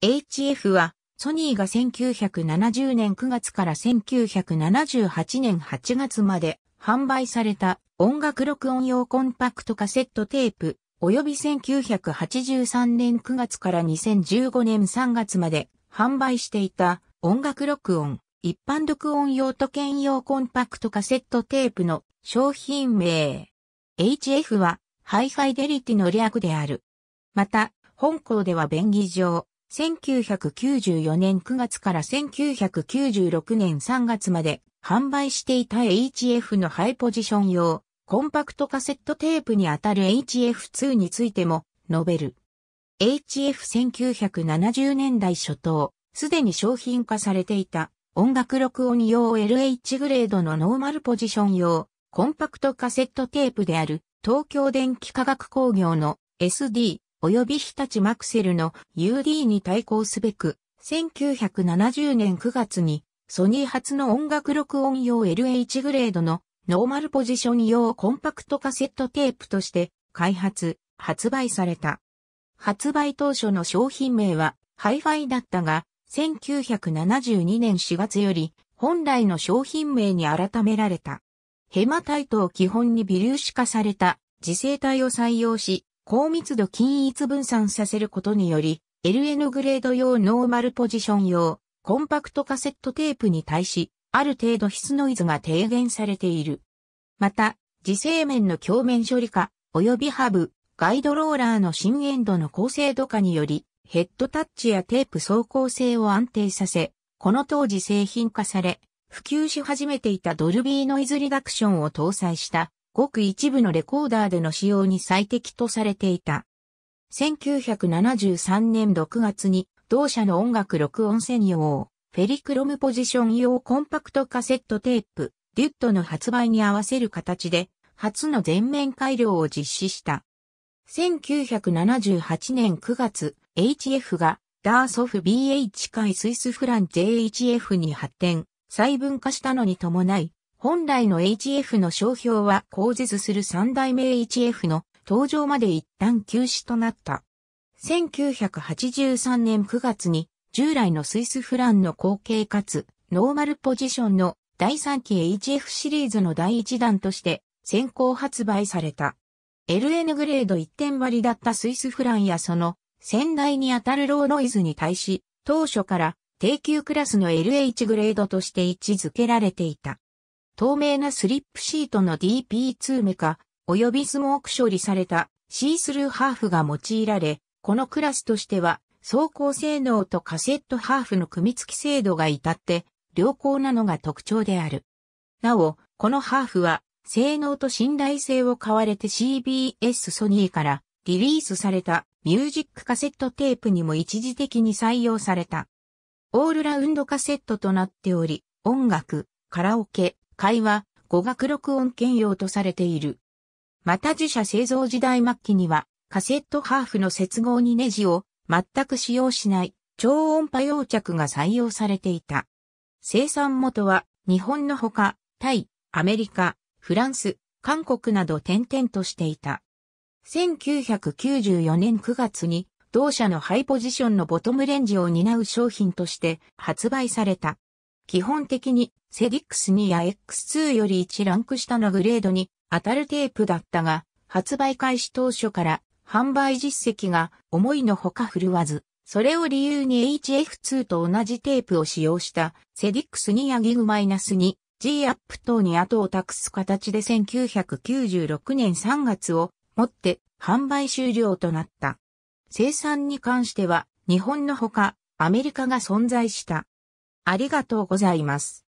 HF は、ソニーが1970年9月から1978年8月まで販売された音楽録音用コンパクトカセットテープ、及び1983年9月から2015年3月まで販売していた音楽録音、一般録音用と兼用コンパクトカセットテープの商品名。HF は、ハイファイデリティの略である。また、本校では便宜上、1994年9月から1996年3月まで販売していた HF のハイポジション用コンパクトカセットテープにあたる HF2 についても述べる。HF1970 年代初頭、すでに商品化されていた音楽録音用 LH グレードのノーマルポジション用コンパクトカセットテープである東京電気化学工業の SD 及び日立マクセルの UD に対抗すべく、1970年9月にソニー初の音楽録音用 LH グレードのノーマルポジション用コンパクトカセットテープとして開発、発売された。発売当初の商品名はハイファイだったが、1972年4月より本来の商品名に改められた。ヘマタイトを基本に微粒子化された自生体を採用し、高密度均一分散させることにより、LN グレード用ノーマルポジション用、コンパクトカセットテープに対し、ある程度質ノイズが低減されている。また、磁性面の鏡面処理化、及びハブ、ガイドローラーの新エンドの高精度化により、ヘッドタッチやテープ走行性を安定させ、この当時製品化され、普及し始めていたドルビーノイズリダクションを搭載したごく一部のレコーダーでの使用に最適とされていた。1973年6月に同社の音楽録音専用、フェリクロムポジション用コンパクトカセットテープ、デュットの発売に合わせる形で、初の全面改良を実施した。1978年9月、HF が、ダーソフ BH 界スイスフラン JHF に発展、細分化したのに伴い、本来の HF の商標は後述する三代目 HF の登場まで一旦休止となった。1983年9月に従来のスイスフランの後継かつノーマルポジションの第3期 HF シリーズの第1弾として先行発売された。LN グレード1点張りだったスイスフランやその先代にあたるローロイズに対し当初から低級クラスの LH グレードとして位置づけられていた。透明なスリップシートの DP2 メカ、及びスモーク処理されたシースルーハーフが用いられ、このクラスとしては、走行性能とカセットハーフの組み付き精度が至って、良好なのが特徴である。なお、このハーフは、性能と信頼性を買われて CBS ソニーからリリースされたミュージックカセットテープにも一時的に採用された。オールラウンドカセットとなっており、音楽、カラオケ、会話、語学録音兼用とされている。また自社製造時代末期には、カセットハーフの接合にネジを全く使用しない超音波溶着が採用されていた。生産元は日本のほか、タイ、アメリカ、フランス、韓国など点々としていた。1994年9月に同社のハイポジションのボトムレンジを担う商品として発売された。基本的にセディックス2や X2 より1ランク下のグレードに当たるテープだったが、発売開始当初から販売実績が思いのほか振るわず、それを理由に HF2 と同じテープを使用したセディックス2やイナス2 G アップ等に後を託す形で1996年3月をもって販売終了となった。生産に関しては日本のほかアメリカが存在した。ありがとうございます。